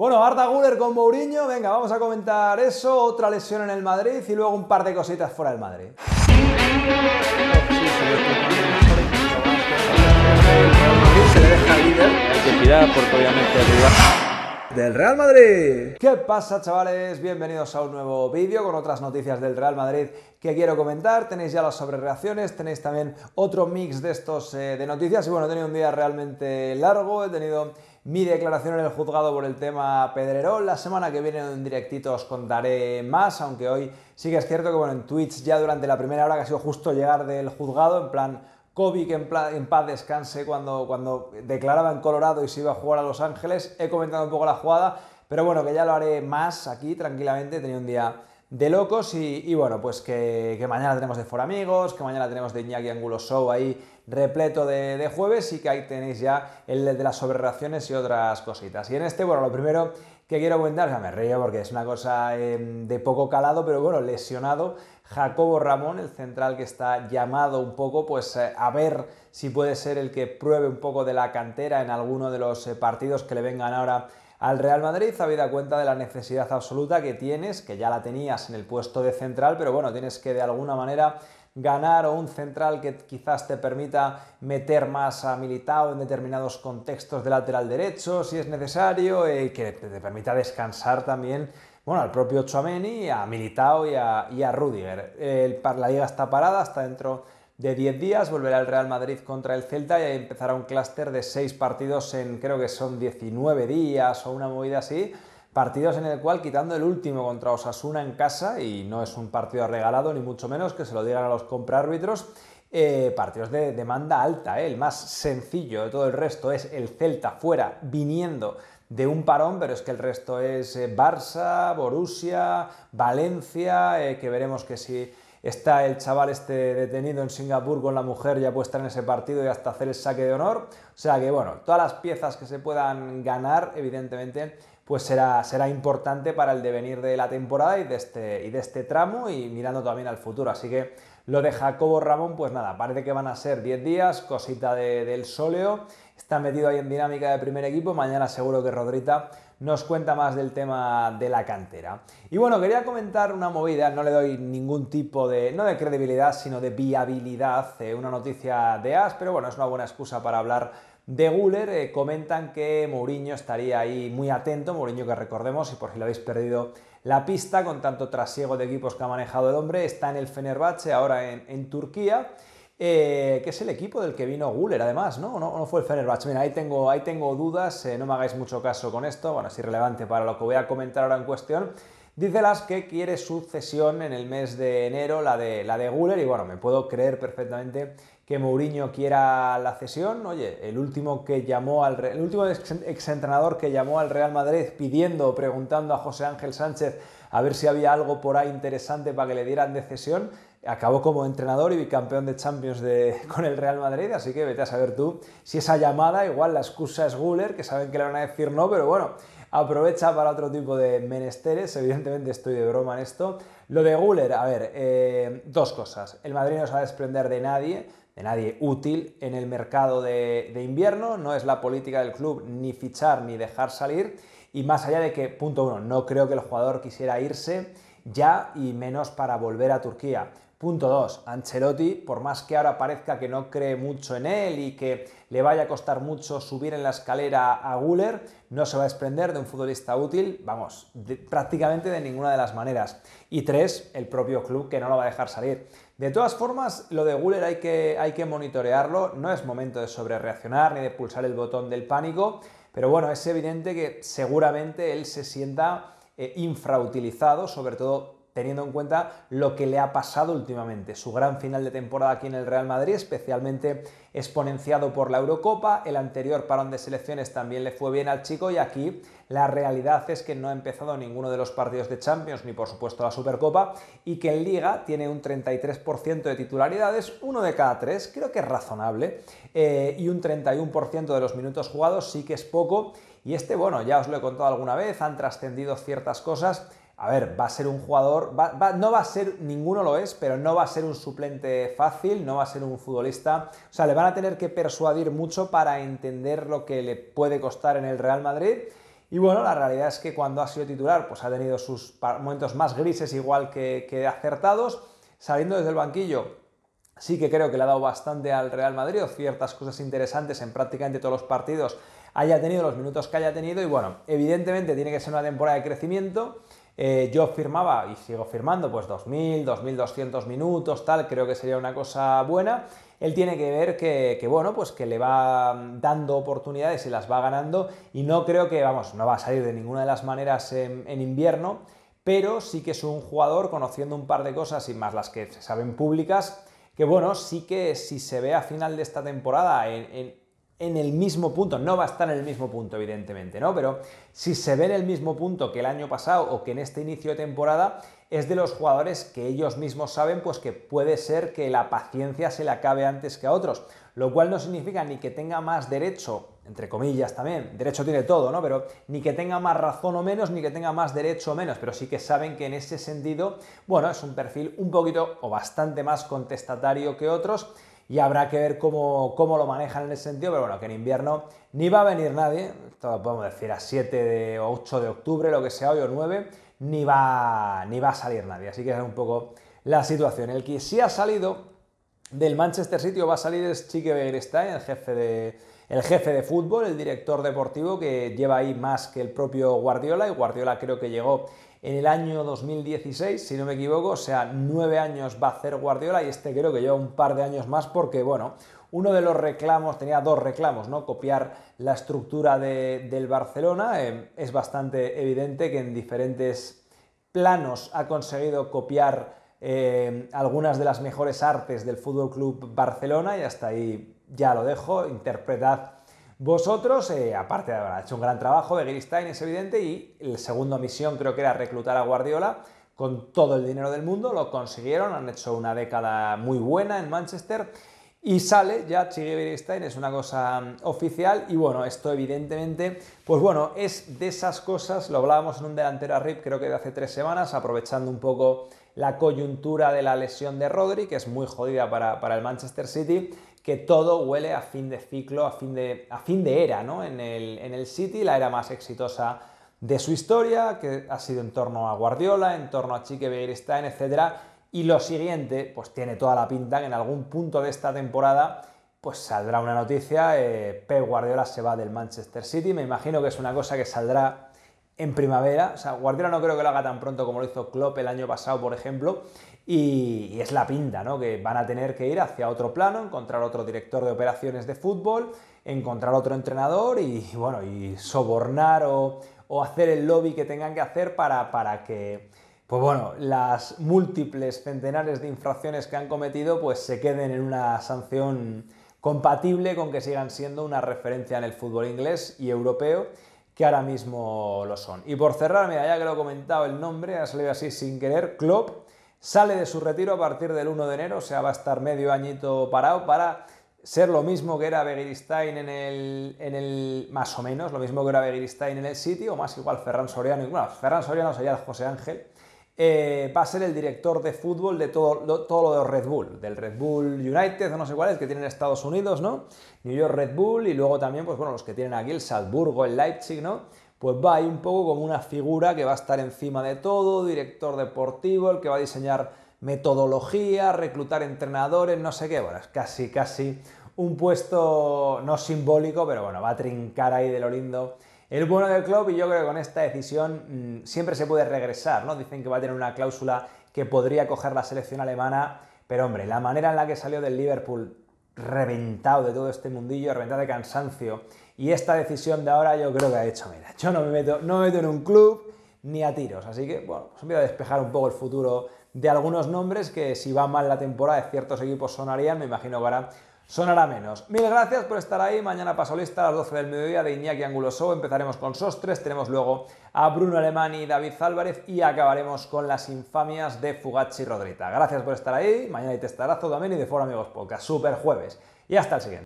Bueno, Arda Guller con Mourinho, venga, vamos a comentar eso, otra lesión en el Madrid y luego un par de cositas fuera del Madrid. obviamente del Real Madrid. ¿Qué pasa chavales? Bienvenidos a un nuevo vídeo con otras noticias del Real Madrid que quiero comentar. Tenéis ya las sobrereacciones, tenéis también otro mix de estos eh, de noticias y bueno, he tenido un día realmente largo, he tenido mi declaración en el juzgado por el tema Pedrerol. La semana que viene en directito os contaré más, aunque hoy sí que es cierto que bueno, en Twitch ya durante la primera hora que ha sido justo llegar del juzgado, en plan Kobe, que en, paz descanse, cuando, cuando declaraba en Colorado y se iba a jugar a Los Ángeles. He comentado un poco la jugada, pero bueno, que ya lo haré más aquí tranquilamente. Tenía un día de locos y, bueno, pues que, mañana tenemos de For Amigos, que mañana tenemos de Iñaki Angulo Show ahí repleto de, de jueves y que ahí tenéis ya el de las sobreraciones y otras cositas. Y en este, bueno, lo primero que quiero comentar, ya me río porque es una cosa em, de poco calado, pero bueno, lesionado Jacobo Ramón, el central que está llamado un poco, pues eh, a ver si puede ser el que pruebe un poco de la cantera en alguno de los eh, partidos que le vengan ahora al Real Madrid, habida cuenta de la necesidad absoluta que tienes, que ya la tenías en el puesto de central, pero bueno, tienes que de alguna manera ganar o un central que quizás te permita meter más a Militao en determinados contextos de lateral derecho, si es necesario, y que te permita descansar también bueno, al propio Chuameni, a Militao y a, y Rudiger. El, la liga está parada está dentro de 10 días. Volverá el Real Madrid contra el Celta y empezará un clúster de 6 partidos en creo que son 19 días o una movida así. Partidos en el cual, quitando el último contra Osasuna en casa, y no es un partido regalado, ni mucho menos que se lo digan a los compraárbitros, eh, partidos de demanda alta. Eh. El más sencillo de todo el resto es el Celta fuera, viniendo de un parón, pero es que el resto es eh, Barça, Borussia, Valencia, que veremos que si Está el chaval este detenido en Singapur con la mujer ya puesta en ese partido y hasta hacer el saque de honor. O sea que bueno, todas las piezas que se puedan ganar, evidentemente, pues será, será importante para el devenir de la temporada y de, este, y de este tramo y mirando también al futuro. Así que lo de Jacobo Ramón, pues nada, parece que van a ser 10 días, cosita del sóleo. Está metido ahí en dinámica de primer equipo. Mañana seguro que Rodrita nos cuenta más del tema de la cantera. Y bueno, quería comentar una movida, no le doy ningún tipo de, no de credibilidad, sino de viabilidad, eh, una noticia de AS, pero bueno, es una buena excusa para hablar de Guller. Eh, comentan que Mourinho estaría ahí muy atento, Mourinho que recordemos, y por si lo habéis perdido la pista, con tanto trasiego de equipos que ha manejado el hombre, está en el Fenerbahce, ahora en Turquía. Eh, que es el equipo del que vino Guller, además, ¿no? ¿no? ¿no? fue el Fenerbahce. Mira, ahí tengo, ahí tengo dudas, eh, no me hagáis mucho caso con esto, bueno, es irrelevante para lo que voy a comentar ahora en cuestión. Dice Las que quiere su cesión en el mes de enero, la de, la de Guller, y bueno, me puedo creer perfectamente que Mourinho quiera la cesión. Oye, el último que llamó el último exentrenador que llamó al Real Madrid pidiendo, preguntando a José Ángel Sánchez a ver si había algo por ahí interesante para que le dieran de cesión. Acabó como entrenador y bicampeón de Champions con el Real Madrid, así que vete a saber tú si esa llamada, igual la excusa es Guller, que saben que le van a decir no, pero bueno, aprovecha para otro tipo de menesteres. Evidentemente estoy de broma en esto. Lo de Guller, a ver, eh, dos cosas. El Madrid no se va a desprender de nadie, de nadie útil en el mercado de invierno. No es la política del club ni fichar ni dejar salir. Y más allá de que, punto uno, no creo que el jugador quisiera irse ya y menos para volver a Turquía. Punto dos, Ancelotti, por más que ahora parezca que no cree mucho en él y que le vaya a costar mucho subir en la escalera a Guller, no se va a desprender de un futbolista útil, vamos, prácticamente de ninguna de las maneras. Y tres, El propio club que no lo va a dejar salir. De todas formas, lo de Guller hay que, hay que monitorearlo, no es momento de sobrereaccionar ni de pulsar el botón del pánico. Pero bueno, es evidente que seguramente él se sienta eh, infrautilizado, sobre todo teniendo en cuenta lo que le ha pasado últimamente. Su gran final de temporada aquí en el Real Madrid, especialmente exponenciado por la Eurocopa, el anterior parón de selecciones también le fue bien al chico y aquí la realidad es que no ha empezado ninguno de los partidos de Champions ni por supuesto la Supercopa y que en Liga tiene un 33% de titularidades, uno de cada tres, creo que es razonable, eh, y un 31% de los minutos jugados sí que es poco y este, bueno, ya os lo he contado alguna vez, han trascendido ciertas cosas a ver, va a ser un jugador, no va a ser, ninguno lo es, pero no va a ser un suplente fácil, no va a ser un futbolista, o sea, le van a tener que persuadir mucho para entender lo que le puede costar en el Real Madrid. Y bueno, la realidad es que cuando ha sido titular, pues ha tenido sus momentos más grises igual que, que acertados. Saliendo desde el banquillo, sí que creo que le ha dado bastante al Real Madrid, o ciertas cosas interesantes en prácticamente todos los partidos haya tenido, los minutos que haya tenido. Y bueno, evidentemente tiene que ser una temporada de crecimiento. Eh, yo firmaba y sigo firmando pues 2.000, 2.200 minutos, tal, creo que sería una cosa buena. Él tiene que ver que, bueno, pues que le va mm, dando oportunidades y las va ganando y no creo que, vamos, no va a salir de ninguna de las maneras en, invierno, pero sí que es un jugador conociendo un par de cosas y más las que se saben públicas, que bueno, sí que si se ve a final de esta temporada en en el mismo punto, no va a estar en el mismo punto evidentemente, ¿no? Pero si se ve en el mismo punto que el año pasado o que en este inicio de temporada, es de los jugadores que ellos mismos saben pues que puede ser que la paciencia se le acabe antes que a otros, lo cual no significa ni que tenga más derecho, entre comillas también, derecho tiene todo, ¿no? Pero ni que tenga más razón o menos, ni que tenga más derecho o menos, pero sí que saben que en ese sentido, bueno, es un perfil un poquito o bastante más contestatario que otros, y habrá que ver cómo, lo manejan en ese sentido, pero bueno, que en invierno ni va a venir nadie, esto podemos decir a 7 de 8 de octubre, lo que sea, hoy o 9, ni va, ni va a salir nadie, así que es un poco la situación. El que sí ha salido del Manchester City va a salir es Chique Begristain, el jefe de el jefe de fútbol, el director deportivo que lleva ahí más que el propio Guardiola y Guardiola creo que llegó en el año 2016, si no me equivoco, o sea, nueve años va a hacer Guardiola y este creo que lleva un par de años más porque, bueno, uno de los reclamos, tenía dos reclamos, ¿no? Copiar la estructura del Barcelona. Eh, es bastante evidente que en diferentes planos ha conseguido copiar eh, algunas de las mejores artes del Fútbol Club Barcelona y hasta ahí ya lo dejo. Interpretad vosotros, eh, aparte de haber hecho un gran trabajo, Begril-Stein es evidente, y la segunda misión creo que era reclutar a Guardiola con todo el dinero del mundo, lo consiguieron, han hecho una década muy buena en Manchester. Y sale ya Stein, es una cosa mm, oficial. Y bueno, esto evidentemente, pues bueno, es de esas cosas, lo hablábamos en un delantero a RIP creo que de hace tres semanas, aprovechando un poco la coyuntura de la lesión de Rodri, que es muy jodida para el Manchester City que todo huele a fin de ciclo, a fin de, a fin de era, ¿no? En el, City, la era más exitosa de su historia, que ha sido en torno a Guardiola, en torno a Chique Beirstein, etc. Y lo siguiente, pues tiene toda la pinta que en algún punto de esta temporada pues saldrá una noticia, eh, Pep Guardiola se va del Manchester City, me imagino que es una cosa que saldrá en primavera. O sea, Guardiola no creo que lo haga tan pronto como lo hizo Klopp el año pasado, por ejemplo. Y, es la pinta, ¿no? Que van a tener que ir hacia otro plano, encontrar otro director de operaciones de fútbol, encontrar otro entrenador y, bueno, y sobornar o, hacer el lobby que tengan que hacer para, para que pues bueno, las múltiples centenares de infracciones que han cometido pues se queden en una sanción compatible con que sigan siendo una referencia en el fútbol inglés y europeo que ahora mismo lo son. Y por cerrarme, ya que lo he comentado el nombre, ha salido así sin querer, Klopp sale de su retiro a partir del 1 de enero, o sea, va a estar medio añito parado para ser lo mismo que era Begiristain en el, en el, más o menos, lo mismo que era Begiristain en el City, o más igual Ferran Soriano, y, bueno, Ferran Soriano sería el José Ángel, eh, va a ser el director de fútbol de todo lo, de Red Bull, del Red Bull United o no sé cuál que tienen Estados Unidos, ¿no? New York Red Bull y luego también, pues bueno, los que tienen aquí el Salzburgo, el Leipzig, ¿no? Pues va ahí un poco como una figura que va a estar encima de todo, director deportivo, el que va a diseñar metodología, reclutar entrenadores, no sé qué, bueno, es casi, casi un puesto no simbólico, pero bueno, va a trincar ahí de lo lindo el bueno del club, y yo creo que con esta decisión mm, siempre se puede regresar, ¿no? Dicen que va a tener una cláusula que podría coger la selección alemana, pero hombre, la manera en la que salió del Liverpool reventado de todo este mundillo, reventado de cansancio, y esta decisión de ahora yo creo que ha hecho, mira, yo no me meto, no en un club ni a tiros, así que bueno, pues voy a despejar un poco el futuro de algunos nombres que si va mal la temporada de ciertos equipos sonarían, me imagino que ahora sonará menos. Mil gracias por estar ahí. Mañana paso lista a las 12 del mediodía de Iñaki Show. Empezaremos con Sostres, tenemos luego a Bruno Alemán y David Álvarez y acabaremos con las infamias de Fugachi Rodrita. Gracias por estar ahí. Mañana hay testarazo también y de fuera, Amigos Podcast. Super jueves. Y hasta el siguiente.